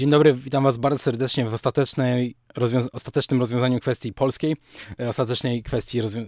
Dzień dobry, witam Was bardzo serdecznie w ostatecznej ostatecznym rozwiązaniu kwestii polskiej, e, ostatecznej kwestii rozwią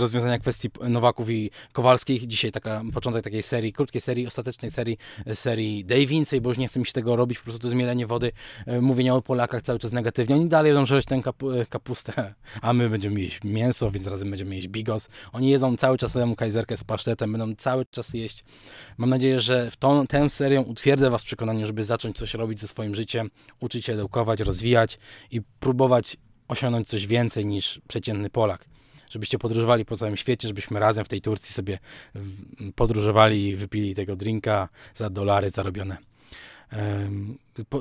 rozwiązania kwestii Nowaków i Kowalskich. Dzisiaj taka, początek takiej serii, krótkiej serii, ostatecznej serii, e, serii Dave bo już nie chce mi się tego robić, po prostu to zmielenie wody, e, mówienie o Polakach cały czas negatywnie. Oni dalej będą żreć tę kap kapustę, a my będziemy jeść mięso, więc razem będziemy jeść bigos. Oni jedzą cały czas tę kajzerkę z pasztetem, będą cały czas jeść. Mam nadzieję, że w tą, tę serią utwierdzę Was w przekonaniu, żeby zacząć coś robić ze swoim życiem życie, uczyć się edukować, rozwijać i próbować osiągnąć coś więcej niż przeciętny Polak. Żebyście podróżowali po całym świecie, żebyśmy razem w tej Turcji sobie podróżowali i wypili tego drinka za dolary zarobione.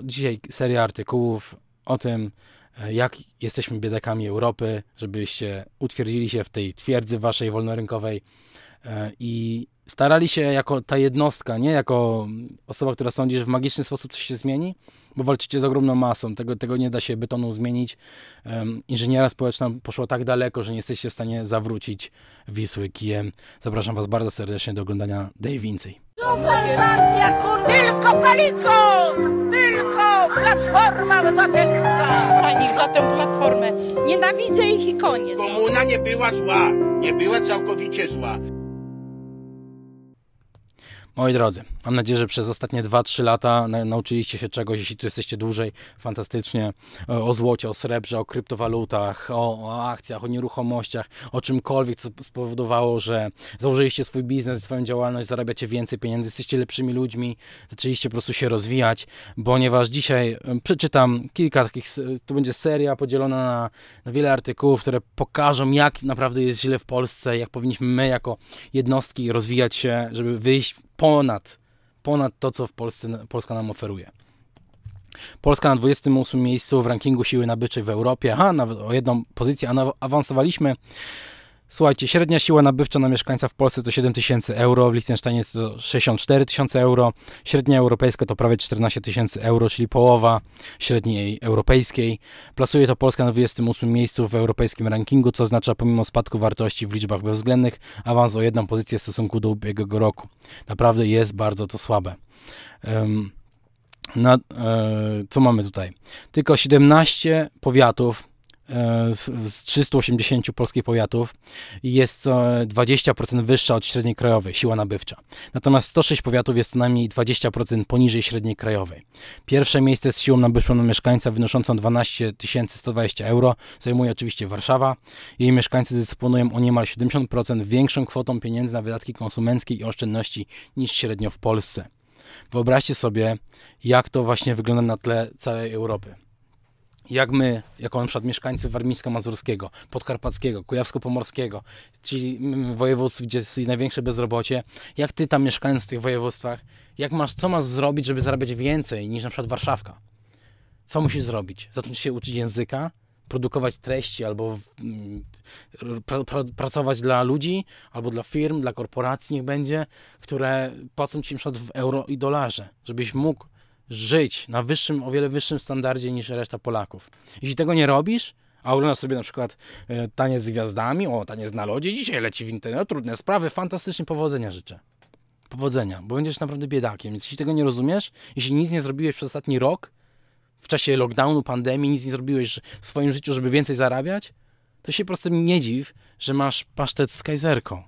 Dzisiaj seria artykułów o tym, e, jak jesteśmy biedakami Europy, żebyście utwierdzili się w tej twierdzy waszej wolnorynkowej e, i starali się jako ta jednostka, nie jako osoba, która sądzi, że w magiczny sposób coś się zmieni, bo walczycie z ogromną masą, tego, tego nie da się betonu zmienić. Um, inżyniera społeczna poszła tak daleko, że nie jesteście w stanie zawrócić Wisły kijem. Zapraszam was bardzo serdecznie do oglądania Dave Więcej. Super partia, kur... Tylko Palikos! Tylko Platforma Obywatelska! Za nich, za tę Platformę. Nienawidzę ich i koniec. Komuna nie była zła, nie była całkowicie zła. Moi drodzy, mam nadzieję, że przez ostatnie 2-3 lata nauczyliście się czegoś, jeśli tu jesteście dłużej, fantastycznie, e, o złocie, o srebrze, o kryptowalutach, o, o akcjach, o nieruchomościach, o czymkolwiek, co spowodowało, że założyliście swój biznes, swoją działalność, zarabiacie więcej pieniędzy, jesteście lepszymi ludźmi, zaczęliście po prostu się rozwijać, ponieważ dzisiaj e, przeczytam kilka takich, to będzie seria podzielona na, na wiele artykułów, które pokażą, jak naprawdę jest źle w Polsce, jak powinniśmy my jako jednostki rozwijać się, żeby wyjść ponad, ponad to, co w Polsce, Polska nam oferuje. Polska na 28 miejscu w rankingu siły nabyczej w Europie. Aha, nawet o jedną pozycję awansowaliśmy. Słuchajcie, średnia siła nabywcza na mieszkańca w Polsce to 7 tysięcy euro, w Liechtensteinie to 64 tysiące euro, średnia europejska to prawie 14 tysięcy euro, czyli połowa średniej europejskiej. Plasuje to Polska na 28 miejscu w europejskim rankingu, co oznacza pomimo spadku wartości w liczbach bezwzględnych awans o jedną pozycję w stosunku do ubiegłego roku. Naprawdę jest bardzo to słabe. Um, na, e, co mamy tutaj? Tylko 17 powiatów E, z, 380 polskich powiatów jest 20% e, wyższa od średniej krajowej siła nabywcza. Natomiast 106 powiatów jest co najmniej 20% poniżej średniej krajowej. Pierwsze miejsce z siłą nabywczą na mieszkańca wynoszącą 12 120 euro zajmuje oczywiście Warszawa. Jej mieszkańcy dysponują o niemal 70% większą kwotą pieniędzy na wydatki konsumenckie i oszczędności niż średnio w Polsce. Wyobraźcie sobie, jak to właśnie wygląda na tle całej Europy jak my, jako na przykład mieszkańcy warmińsko-mazurskiego, podkarpackiego, kujawsko-pomorskiego, czyli mm, województw, gdzie jest największe bezrobocie, jak ty tam mieszkając w tych województwach, jak masz, co masz zrobić, żeby zarabiać więcej niż na przykład Warszawka? Co musisz zrobić? Zacząć się uczyć języka, produkować treści albo mm, pracować dla ludzi, albo dla firm, dla korporacji niech będzie, które płacą ci na przykład w euro i dolarze, żebyś mógł żyć na wyższym, o wiele wyższym standardzie niż reszta Polaków. Jeśli tego nie robisz, a oglądasz sobie na przykład e, Taniec z Gwiazdami, o, Taniec na lodzie, dzisiaj leci w internet, no, trudne sprawy, fantastycznie, powodzenia życzę. Powodzenia, bo będziesz naprawdę biedakiem, więc jeśli tego nie rozumiesz, jeśli nic nie zrobiłeś przez ostatni rok, w czasie lockdownu, pandemii, nic nie zrobiłeś w swoim życiu, żeby więcej zarabiać, to się po prostu nie dziw, że masz pasztet z kaiserką.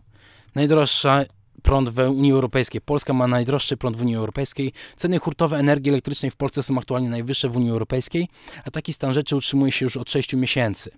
Najdroższa prąd w Unii Europejskiej. Polska ma najdroższy prąd w Unii Europejskiej. Ceny hurtowe energii elektrycznej w Polsce są aktualnie najwyższe w Unii Europejskiej, a taki stan rzeczy utrzymuje się już od 6 miesięcy.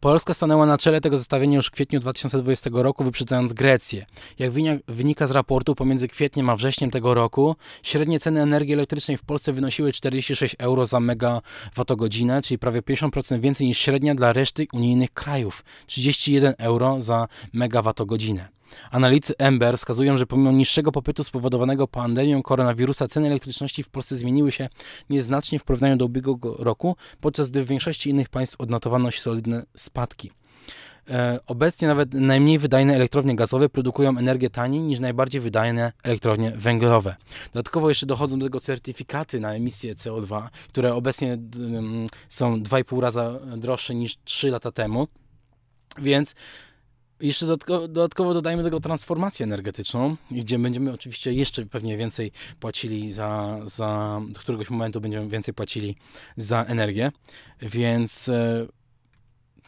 Polska stanęła na czele tego zestawienia już w kwietniu 2020 roku, wyprzedzając Grecję. Jak wynika z raportu, pomiędzy kwietniem a wrześniem tego roku średnie ceny energii elektrycznej w Polsce wynosiły 46 euro za megawattogodzinę, czyli prawie 50% więcej niż średnia dla reszty unijnych krajów 31 euro za megawattogodzinę. Analitycy Ember wskazują, że pomimo niższego popytu spowodowanego pandemią koronawirusa, ceny elektryczności w Polsce zmieniły się nieznacznie w porównaniu do ubiegłego roku, podczas gdy w większości innych państw odnotowano solidne spadki. E, obecnie nawet najmniej wydajne elektrownie gazowe produkują energię taniej niż najbardziej wydajne elektrownie węglowe. Dodatkowo jeszcze dochodzą do tego certyfikaty na emisję CO2, które obecnie mm, są 2,5 razy droższe niż 3 lata temu. Więc jeszcze dodatkowo, dodatkowo dodajmy do tego transformację energetyczną, gdzie będziemy oczywiście jeszcze pewnie więcej płacili za, za do któregoś momentu będziemy więcej płacili za energię, więc e,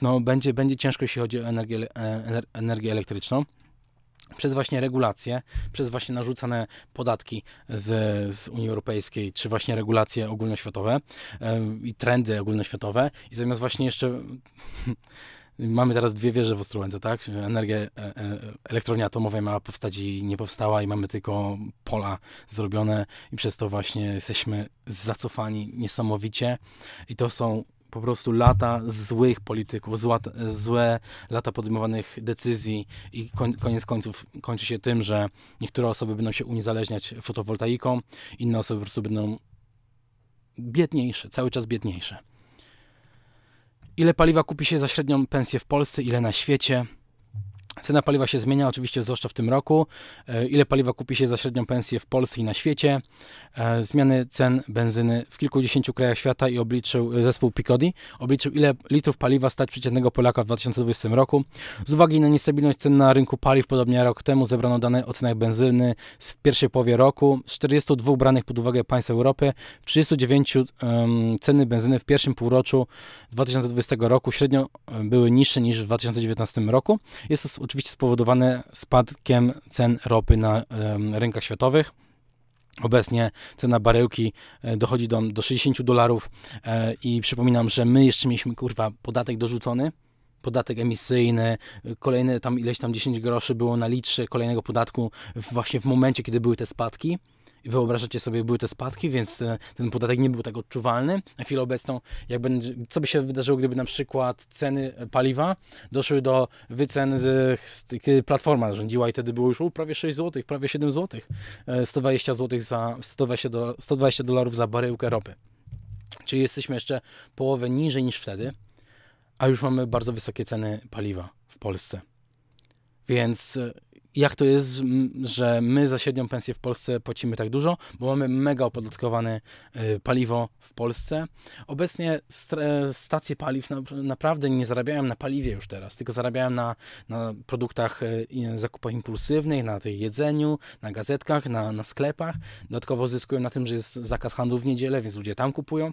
no, będzie, będzie ciężko, jeśli chodzi o energię, e, energię elektryczną przez właśnie regulacje, przez właśnie narzucane podatki z, z Unii Europejskiej, czy właśnie regulacje ogólnoświatowe yy, i trendy ogólnoświatowe i zamiast właśnie jeszcze Mamy teraz dwie wieże w Ostrołęce, tak? Energia, e, e, elektrownia atomowa miała powstać i nie powstała i mamy tylko pola zrobione i przez to właśnie jesteśmy zacofani niesamowicie i to są po prostu lata złych polityków, zła, złe lata podejmowanych decyzji i koń, koniec końców kończy się tym, że niektóre osoby będą się uniezależniać fotowoltaiką, inne osoby po prostu będą biedniejsze, cały czas biedniejsze. Ile paliwa kupi się za średnią pensję w Polsce, ile na świecie? Cena paliwa się zmienia oczywiście, zwłaszcza w tym roku. E, ile paliwa kupi się za średnią pensję w Polsce i na świecie? E, zmiany cen benzyny w kilkudziesięciu krajach świata i obliczył e, zespół Picodi. Obliczył, ile litrów paliwa stać przeciętnego Polaka w 2020 roku. Z uwagi na niestabilność cen na rynku paliw, podobnie rok temu zebrano dane o cenach benzyny w pierwszej połowie roku. Z 42 branych pod uwagę państw Europy, w 39 um, ceny benzyny w pierwszym półroczu 2020 roku średnio były niższe niż w 2019 roku. Jest to oczywiście spowodowane spadkiem cen ropy na rynkach światowych. Obecnie cena baryłki e, dochodzi do, do 60 dolarów e, i przypominam, że my jeszcze mieliśmy kurwa podatek dorzucony podatek emisyjny, e, kolejne tam ileś tam 10 groszy było na litrze kolejnego podatku właśnie w momencie, kiedy były te spadki wyobrażacie sobie, były te spadki, więc e, ten podatek nie był tak odczuwalny. Na chwilę obecną, jak będzie, co by się wydarzyło, gdyby na przykład ceny paliwa doszły do wycen, kiedy Platforma rządziła i wtedy było już prawie 6 zł, prawie 7 zł, 120 zł za, 120, 120 dolarów za baryłkę ropy. Czyli jesteśmy jeszcze połowę niżej niż wtedy, a już mamy bardzo wysokie ceny paliwa w Polsce. Więc e, jak to jest, że my za średnią pensję w Polsce płacimy tak dużo, bo mamy mega opodatkowane e, paliwo w Polsce. Obecnie stacje paliw naprawdę nie zarabiają na paliwie już teraz, tylko zarabiają na, na produktach e, zakupach impulsywnych, na tej jedzeniu, na gazetkach, na, na sklepach. Dodatkowo zyskują na tym, że jest zakaz handlu w niedzielę, więc ludzie tam kupują.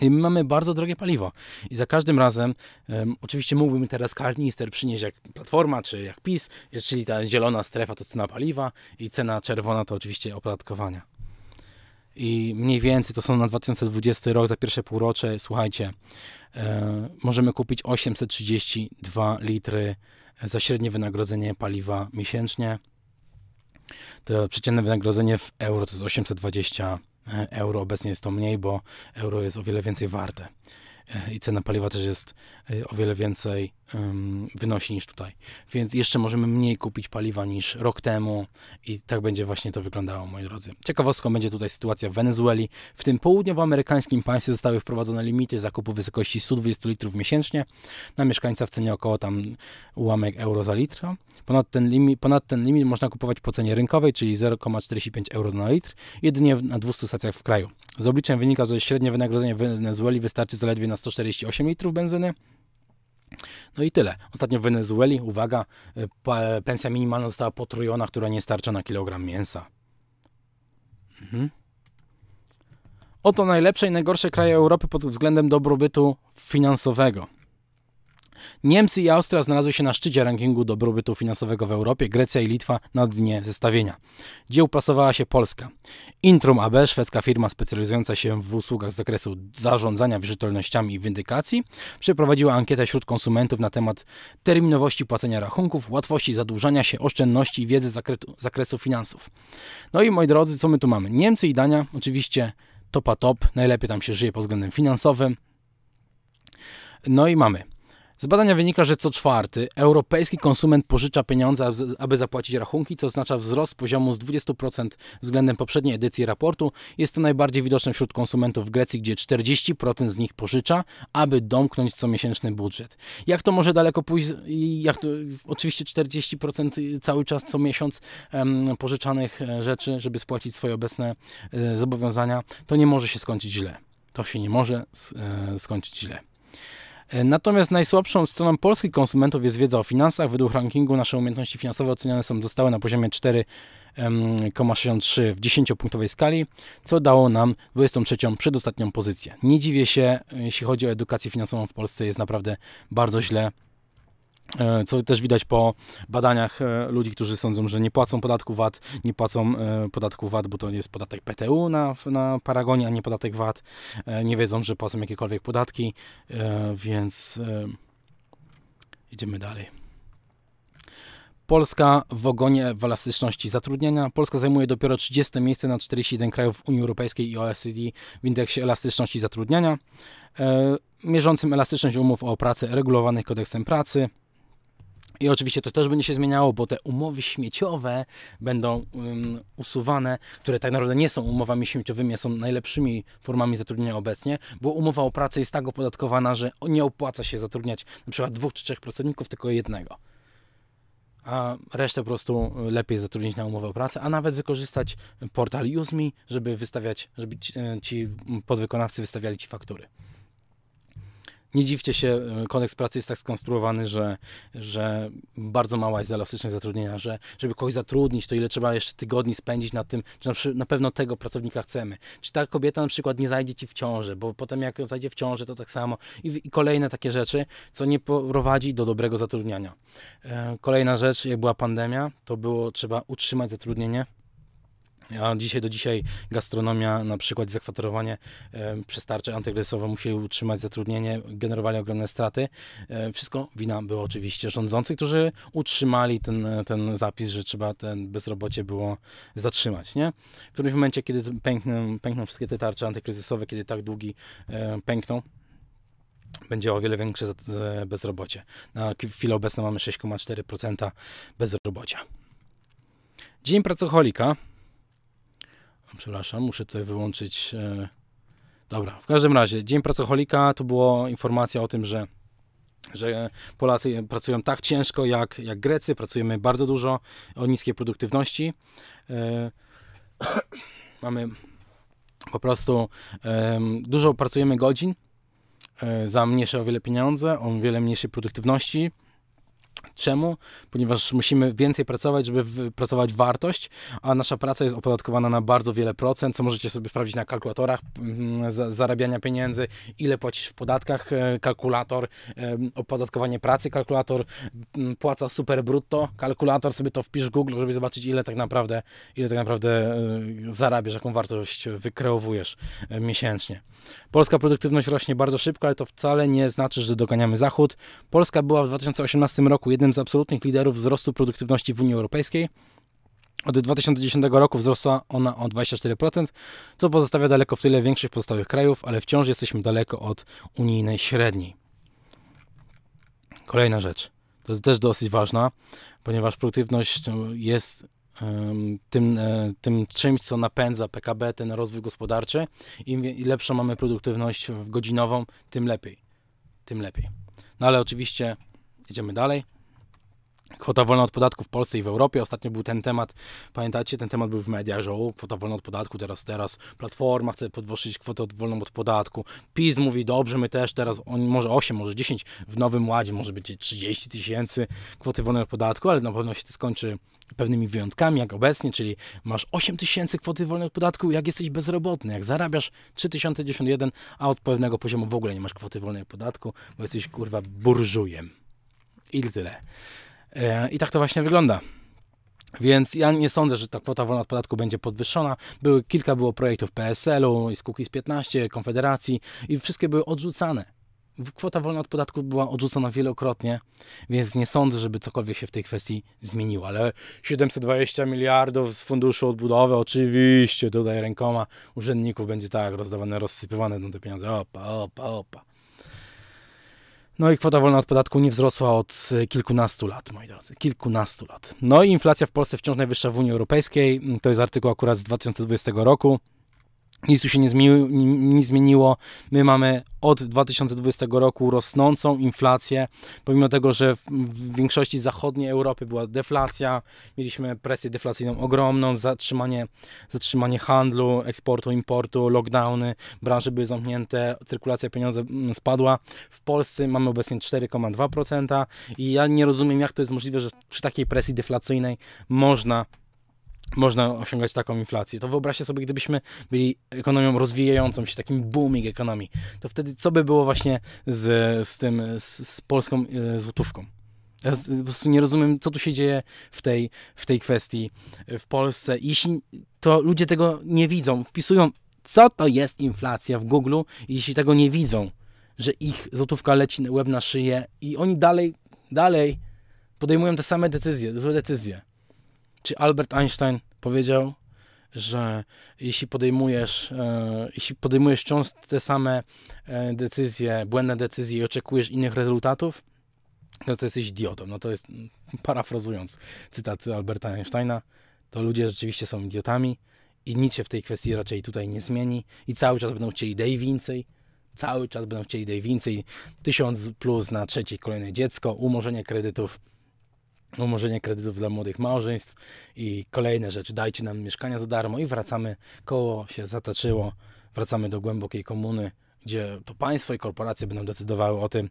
I my mamy bardzo drogie paliwo. I za każdym razem, um, oczywiście mógłbym teraz karnister przynieść jak Platforma czy jak PiS, czyli ta zielona strefa to cena paliwa i cena czerwona to oczywiście opodatkowania. I mniej więcej to są na 2020 rok, za pierwsze półrocze, słuchajcie, e, możemy kupić 832 litry e, za średnie wynagrodzenie paliwa miesięcznie. To przeciętne wynagrodzenie w euro to jest 820 euro. Obecnie jest to mniej, bo euro jest o wiele więcej warte i cena paliwa też jest y, o wiele więcej wynosi niż tutaj. Więc jeszcze możemy mniej kupić paliwa niż rok temu i tak będzie właśnie to wyglądało, moi drodzy. Ciekawostką będzie tutaj sytuacja w Wenezueli. W tym południowoamerykańskim państwie zostały wprowadzone limity zakupu wysokości 120 litrów miesięcznie na mieszkańca w cenie około tam ułamek euro za litr. Ponad ten, limit, ponad ten limit można kupować po cenie rynkowej, czyli 0,45 euro na litr, jedynie na 200 stacjach w kraju. Z obliczeń wynika, że średnie wynagrodzenie w Wenezueli wystarczy zaledwie na 148 litrów benzyny. No i tyle. Ostatnio w Wenezueli, uwaga, e, pensja minimalna została potrojona, która nie starcza na kilogram mięsa. Mhm. Oto najlepsze i najgorsze kraje Europy pod względem dobrobytu finansowego. Niemcy i Austria znalazły się na szczycie rankingu dobrobytu finansowego w Europie, Grecja i Litwa na dnie zestawienia, gdzie uplasowała się Polska. Intrum AB, szwedzka firma specjalizująca się w usługach z zakresu zarządzania wierzytelnościami i windykacji, przeprowadziła ankietę wśród konsumentów na temat terminowości płacenia rachunków, łatwości zadłużania się, oszczędności i wiedzy z zakresu, zakresu finansów. No i moi drodzy, co my tu mamy? Niemcy i Dania, oczywiście topa top, najlepiej tam się żyje pod względem finansowym. No i mamy z badania wynika, że co czwarty europejski konsument pożycza pieniądze, aby zapłacić rachunki, co oznacza wzrost poziomu z 20% względem poprzedniej edycji raportu. Jest to najbardziej widoczne wśród konsumentów w Grecji, gdzie 40% z nich pożycza, aby domknąć comiesięczny budżet. Jak to może daleko pójść? Jak to, oczywiście 40% cały czas co miesiąc em, pożyczanych e, rzeczy, żeby spłacić swoje obecne e, zobowiązania. To nie może się skończyć źle. To się nie może e, skończyć źle. E, natomiast najsłabszą stroną polskich konsumentów jest wiedza o finansach. Według rankingu nasze umiejętności finansowe oceniane są zostały na poziomie 4,63 w 10-punktowej skali, co dało nam 23. przedostatnią pozycję. Nie dziwię się, e, jeśli chodzi o edukację finansową w Polsce, jest naprawdę bardzo źle E, co też widać po badaniach e, ludzi, którzy sądzą, że nie płacą podatku VAT, nie płacą e, podatku VAT, bo to jest podatek PTU na, na Paragonie, a nie podatek VAT, nie wiedzą, że płacą jakiekolwiek podatki, więc idziemy dalej. Polska w ogonie w elastyczności zatrudnienia. Polska zajmuje dopiero 30 miejsce na 41 krajów Unii Europejskiej i OECD w indeksie elastyczności zatrudnienia, mierzącym elastyczność umów o pracę regulowanych kodeksem pracy. I oczywiście to też będzie się zmieniało, bo te umowy śmieciowe będą um, usuwane, które tak naprawdę nie są umowami śmieciowymi, a są najlepszymi formami zatrudnienia obecnie, bo umowa o pracę jest tak opodatkowana, że nie opłaca się zatrudniać na przykład dwóch czy trzech pracowników, tylko jednego. A resztę po prostu lepiej zatrudnić na umowę o pracę, a nawet wykorzystać portal UseMe, żeby wystawiać, żeby e, ci podwykonawcy wystawiali ci faktury nie dziwcie się, e, kodeks pracy jest tak skonstruowany, że, że bardzo mała jest elastyczność zatrudnienia, że żeby kogoś zatrudnić, to ile trzeba jeszcze tygodni spędzić na tym, czy na, na pewno tego pracownika chcemy. Czy ta kobieta na przykład nie zajdzie ci w ciąży, bo potem jak zajdzie w ciąży, to tak samo. I, i kolejne takie rzeczy, co nie prowadzi do dobrego zatrudniania. E, kolejna rzecz, jak była pandemia, to było trzeba utrzymać zatrudnienie, a dzisiaj do dzisiaj gastronomia, na przykład zakwaterowanie przez tarczę antykryzysową musieli utrzymać zatrudnienie, generowali ogromne straty. Wszystko wina było oczywiście rządzących, którzy utrzymali ten, ten zapis, że trzeba ten bezrobocie było zatrzymać. Nie? W którymś momencie, kiedy pękną, pękną wszystkie te tarcze antykryzysowe, kiedy tak długi pękną, będzie o wiele większe bezrobocie. Na chwilę obecną mamy 6,4% bezrobocia. Dzień pracocholika Przepraszam, muszę tutaj wyłączyć. E, dobra, w każdym razie, Dzień Pracocholika to była informacja o tym, że, że Polacy pracują tak ciężko jak, jak Grecy, pracujemy bardzo dużo o niskiej produktywności. E, mamy po prostu dużo pracujemy godzin e, za mniejsze o wiele pieniądze, o wiele mniejszej produktywności. Czemu? Ponieważ musimy więcej pracować, żeby wypracować wartość, a nasza praca jest opodatkowana na bardzo wiele procent, co możecie sobie sprawdzić na kalkulatorach mm, zarabiania pieniędzy, ile płacisz w podatkach, e, kalkulator, opodatkowanie pracy, kalkulator, mm, płaca super brutto, kalkulator, sobie to wpisz w Google, żeby zobaczyć, ile tak naprawdę, ile tak naprawdę e, zarabiasz, jaką wartość wykreowujesz e, miesięcznie. Polska produktywność rośnie bardzo szybko, ale to wcale nie znaczy, że doganiamy Zachód. Polska była w 2018 roku roku jednym z absolutnych liderów wzrostu produktywności w Unii Europejskiej. Od 2010 roku wzrosła ona o 24%, co pozostawia daleko w tyle większych pozostałych krajów, ale wciąż jesteśmy daleko od unijnej średniej. Kolejna rzecz, to jest też dosyć ważna, ponieważ produktywność jest tym, e, tym czymś, co napędza PKB, ten rozwój gospodarczy. Im lepszą mamy produktywność godzinową, tym lepiej. Tym lepiej. No ale oczywiście Jedziemy dalej. Kwota wolna od podatku w Polsce i w Europie. Ostatnio był ten temat, pamiętacie, ten temat był w mediach, że o, kwota wolna od podatku, teraz, teraz Platforma chce podwyższyć kwotę wolną od podatku. PiS mówi, dobrze, my też teraz, on, może 8, może 10, w Nowym Ładzie może być 30 tysięcy kwoty wolnej od podatku, ale na pewno się to skończy pewnymi wyjątkami, jak obecnie, czyli masz 8 tysięcy kwoty wolnej od podatku, jak jesteś bezrobotny, jak zarabiasz 3091, a od pewnego poziomu w ogóle nie masz kwoty wolnej od podatku, bo jesteś, kurwa, burżujem i tyle. E, I tak to właśnie wygląda. Więc ja nie sądzę, że ta kwota wolna od podatku będzie podwyższona. Były, kilka było projektów PSL-u, z Kukiz 15, Konfederacji i wszystkie były odrzucane. Kwota wolna od podatku była odrzucona wielokrotnie, więc nie sądzę, żeby cokolwiek się w tej kwestii zmieniło. Ale 720 miliardów z funduszu odbudowy, oczywiście, tutaj rękoma urzędników będzie tak rozdawane, rozsypywane no te pieniądze. Opa, opa, opa. No i kwota wolna od podatku nie wzrosła od e, kilkunastu lat, moi drodzy, kilkunastu lat. No i inflacja w Polsce wciąż najwyższa w Unii Europejskiej, to jest artykuł akurat z 2020 roku. Nic tu się nie zmieniło, nie zmieniło. My mamy od 2020 roku rosnącą inflację, pomimo tego, że w większości zachodniej Europy była deflacja, mieliśmy presję deflacyjną ogromną, zatrzymanie, zatrzymanie handlu, eksportu, importu, lockdowny, branże były zamknięte, cyrkulacja pieniądza mm, spadła. W Polsce mamy obecnie 4,2% i ja nie rozumiem, jak to jest możliwe, że przy takiej presji deflacyjnej można można osiągać taką inflację. To wyobraźcie sobie, gdybyśmy byli ekonomią rozwijającą się, takim booming ekonomii, to wtedy co by było właśnie z, z tym, z, z polską e, złotówką? Ja po prostu nie rozumiem, co tu się dzieje w tej, w tej kwestii e, w Polsce. Jeśli to ludzie tego nie widzą, wpisują, co to jest inflacja w Google, jeśli tego nie widzą, że ich złotówka leci łeb na szyję i oni dalej, dalej podejmują te same decyzje, złe decyzje. Czy Albert Einstein powiedział, że jeśli podejmujesz, e, jeśli podejmujesz wciąż te same e, decyzje, błędne decyzje i oczekujesz innych rezultatów, no to jesteś idiotą. No to jest, parafrazując cytat Alberta Einsteina, to ludzie rzeczywiście są idiotami i nic się w tej kwestii raczej tutaj nie zmieni i cały czas będą chcieli daj więcej, cały czas będą chcieli daj więcej, tysiąc plus na trzecie kolejne dziecko, umorzenie kredytów, umorzenie kredytów dla młodych małżeństw i kolejne rzeczy. Dajcie nam mieszkania za darmo i wracamy. Koło się zataczyło, wracamy do głębokiej komuny, gdzie to państwo i korporacje będą decydowały o tym,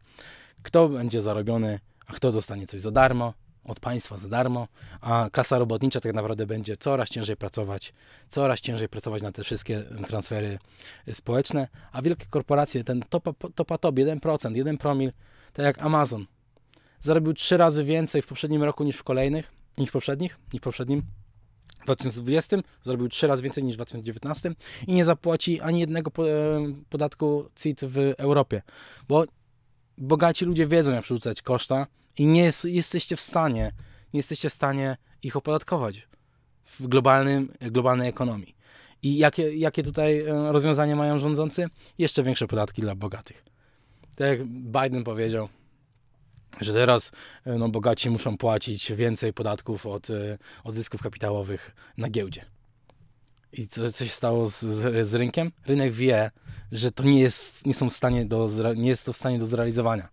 kto będzie zarobiony, a kto dostanie coś za darmo, od państwa za darmo, a klasa robotnicza tak naprawdę będzie coraz ciężej pracować, coraz ciężej pracować na te wszystkie transfery y, społeczne, a wielkie korporacje, ten topa, topa top, 1%, 1 promil, tak jak Amazon, zarobił trzy razy więcej w poprzednim roku niż w kolejnych, niż w poprzednich, niż w poprzednim. W 2020 zarobił trzy razy więcej niż w 2019 i nie zapłaci ani jednego e, podatku CIT w Europie, bo bogaci ludzie wiedzą, jak przerzucać koszta i nie jest, jesteście w stanie, nie jesteście w stanie ich opodatkować w globalnym, globalnej ekonomii. I jakie, jakie tutaj e, rozwiązania mają rządzący? Jeszcze większe podatki dla bogatych. Tak jak Biden powiedział, że teraz e, no, bogaci muszą płacić więcej podatków od, e, od zysków kapitałowych na giełdzie. I co, co się stało z, z, z, rynkiem? Rynek wie, że to nie jest, nie, są w stanie do, nie jest to w stanie do zrealizowania.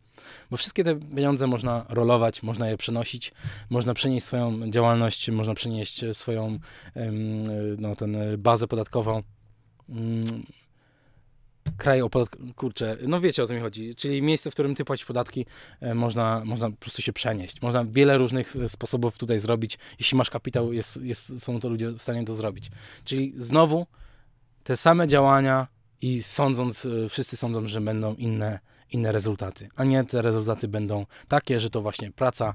Bo wszystkie te pieniądze można rolować, można je przenosić, można przenieść swoją działalność, można przenieść swoją e, no, ten bazę podatkową mm, kraj opodatk... Kurczę, no wiecie o co mi chodzi. Czyli miejsce, w którym ty płacisz podatki, e, można, można po prostu się przenieść. Można wiele różnych e, sposobów tutaj zrobić. Jeśli masz kapitał, jest, jest, są to ludzie w stanie to zrobić. Czyli znowu te same działania i sądząc, e, wszyscy sądzą, że będą inne inne rezultaty. A nie te rezultaty będą takie, że to właśnie praca,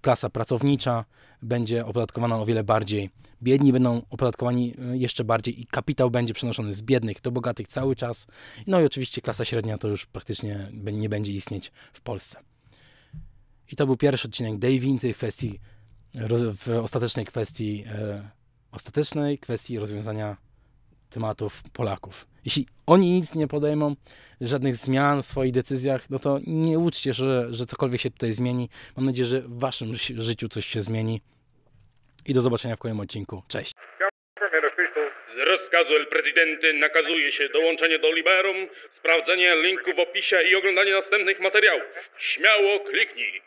klasa pracownicza będzie opodatkowana o wiele bardziej. Biedni będą opodatkowani e, jeszcze bardziej i kapitał będzie przenoszony z biednych do bogatych cały czas. No i oczywiście klasa średnia to już praktycznie nie będzie istnieć w Polsce. I to był pierwszy odcinek Davincy kwestii w ostatecznej kwestii e, ostatecznej kwestii rozwiązania tematów Polaków. Jeśli oni nic nie podejmą, żadnych zmian w swoich decyzjach, no to nie uczcie, że, że cokolwiek się tutaj zmieni. Mam nadzieję, że w waszym życiu coś się zmieni. I do zobaczenia w kolejnym odcinku. Cześć! Z rozkazu El Prezydenty nakazuje się dołączenie do Liberum, sprawdzenie linku w opisie i oglądanie następnych materiałów. Śmiało kliknij!